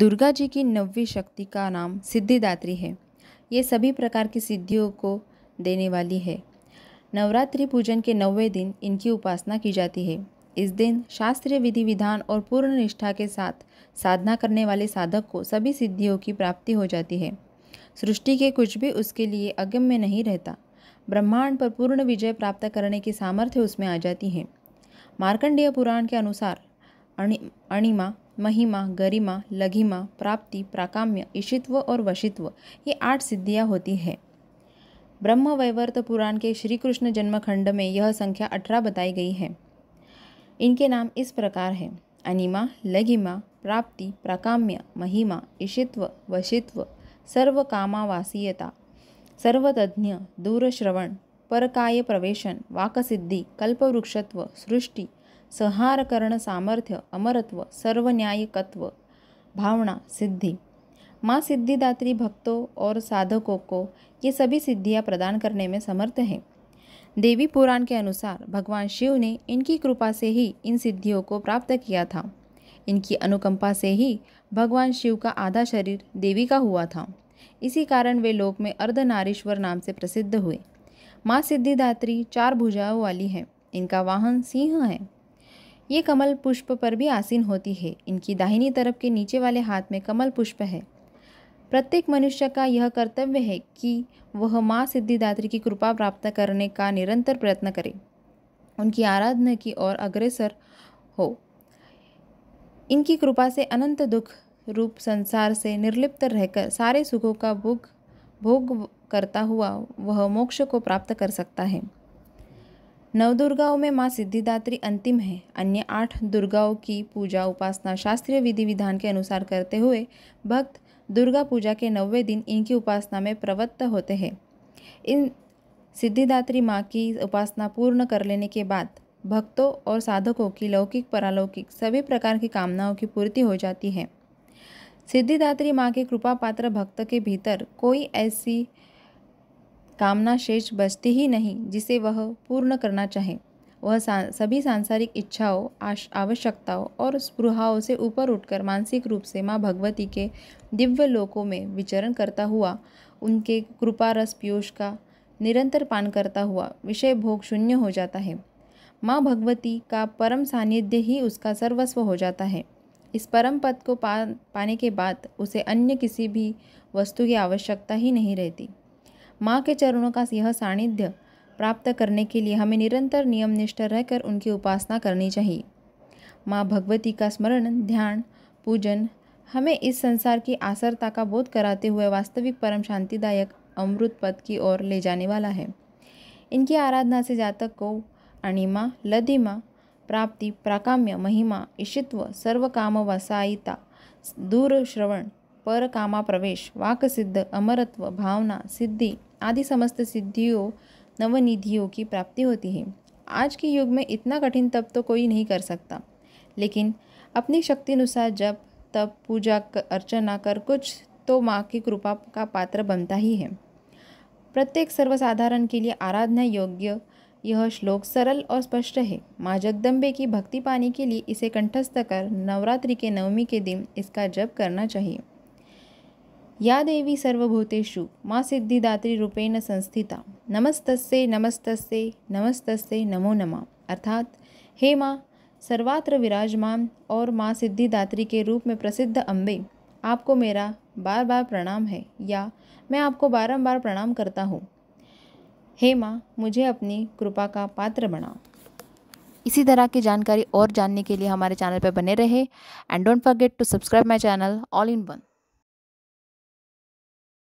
दुर्गा जी की नवी शक्ति का नाम सिद्धिदात्री है ये सभी प्रकार की सिद्धियों को देने वाली है नवरात्रि पूजन के नवे दिन इनकी उपासना की जाती है इस दिन शास्त्रीय विधि विधान और पूर्ण निष्ठा के साथ साधना करने वाले साधक को सभी सिद्धियों की प्राप्ति हो जाती है सृष्टि के कुछ भी उसके लिए अगम्य नहीं रहता ब्रह्मांड पर पूर्ण विजय प्राप्त करने की सामर्थ्य उसमें आ जाती है मार्कंडेय पुराण के अनुसार अणि अणिमा महिमा गरिमा लघिमा प्राप्ति प्राकाम्य ईशित्व और वशित्व ये आठ सिद्धियाँ होती है ब्रह्म वैवर्त पुराण के श्री कृष्ण जन्मखंड में यह संख्या अठारह बताई गई है इनके नाम इस प्रकार हैं अनिमा लघिमा प्राप्ति प्राकाम्य महिमा ईशित्व वशित्व सर्व कामावासीयता सर्वतज्ञ दूरश्रवण परकाय प्रवेशन वाकसिद्धि कल्पवृक्षत्व सृष्टि संहार करण सामर्थ्य अमरत्व सर्व न्यायिकत्व भावना सिद्धि माँ सिद्धिदात्री भक्तों और साधकों को ये सभी सिद्धियाँ प्रदान करने में समर्थ हैं देवी पुराण के अनुसार भगवान शिव ने इनकी कृपा से ही इन सिद्धियों को प्राप्त किया था इनकी अनुकंपा से ही भगवान शिव का आधा शरीर देवी का हुआ था इसी कारण वे लोक में अर्धनारीश्वर नाम से प्रसिद्ध हुए माँ सिद्धिदात्री चार भुजाओं वाली हैं इनका वाहन सिंह है ये कमल पुष्प पर भी आसीन होती है इनकी दाहिनी तरफ के नीचे वाले हाथ में कमल पुष्प है प्रत्येक मनुष्य का यह कर्तव्य है कि वह माँ सिद्धिदात्री की कृपा प्राप्त करने का निरंतर प्रयत्न करे उनकी आराधना की ओर अग्रसर हो इनकी कृपा से अनंत दुख रूप संसार से निर्लिप्त रहकर सारे सुखों का भोग भोग करता हुआ वह मोक्ष को प्राप्त कर सकता है नव दुर्गाओं में माँ सिद्धिदात्री अंतिम है अन्य आठ दुर्गाओं की पूजा उपासना शास्त्रीय विधि विधान के अनुसार करते हुए भक्त दुर्गा पूजा के नवे दिन इनकी उपासना में प्रवृत्त होते हैं इन सिद्धिदात्री माँ की उपासना पूर्ण कर लेने के बाद भक्तों और साधकों की लौकिक परालौकिक सभी प्रकार की कामनाओं की पूर्ति हो जाती है सिद्धिदात्री माँ के कृपा पात्र भक्त के भीतर कोई ऐसी कामना शेष बचती ही नहीं जिसे वह पूर्ण करना चाहे वह सा, सभी सांसारिक इच्छाओं आवश्यकताओं और स्पृहाओं से ऊपर उठकर मानसिक रूप से माँ भगवती के दिव्य लोकों में विचरण करता हुआ उनके कृपा रस पीयूष का निरंतर पान करता हुआ विषय भोग शून्य हो जाता है माँ भगवती का परम सानिध्य ही उसका सर्वस्व हो जाता है इस परम पद को पा पाने के बाद उसे अन्य किसी भी वस्तु की आवश्यकता ही नहीं रहती माँ के चरणों का यह सानिध्य प्राप्त करने के लिए हमें निरंतर नियम निष्ठ रहकर उनकी उपासना करनी चाहिए माँ भगवती का स्मरण ध्यान पूजन हमें इस संसार की आसरता का बोध कराते हुए वास्तविक परम शांतिदायक अमृत पद की ओर ले जाने वाला है इनकी आराधना से जातक को अणिमा लधिमा प्राप्ति प्राकाम्य महिमा इशित्व सर्व काम वसायिता दूर श्रवण पर कामा प्रवेश सिद्ध अमरत्व भावना सिद्धि आदि समस्त सिद्धियों नवनिधियों की प्राप्ति होती है आज के युग में इतना कठिन तप तो कोई नहीं कर सकता लेकिन अपनी शक्ति अनुसार जब तप पूजा अर्चना कर कुछ तो माँ की कृपा का पात्र बनता ही है प्रत्येक सर्वसाधारण के लिए आराधना योग्य यह श्लोक सरल और स्पष्ट है माँ जगदम्बे की भक्ति पाने के लिए इसे कंठस्थ कर नवरात्रि के नवमी के दिन इसका जप करना चाहिए या देवी सर्वभूतेषु माँ सिद्धिदात्री रूपेण संस्थिता नमस्तस्ये नमस्तस्ये नमस्तस्ये नमो नमा अर्थात हे माँ सर्वात्र विराजमान और माँ सिद्धिदात्री के रूप में प्रसिद्ध अम्बे आपको मेरा बार बार प्रणाम है या मैं आपको बारंबार प्रणाम करता हूँ हे माँ मुझे अपनी कृपा का पात्र बनाओ इसी तरह की जानकारी और जानने के लिए हमारे चैनल पर बने रहे and don't forget to subscribe my channel all in one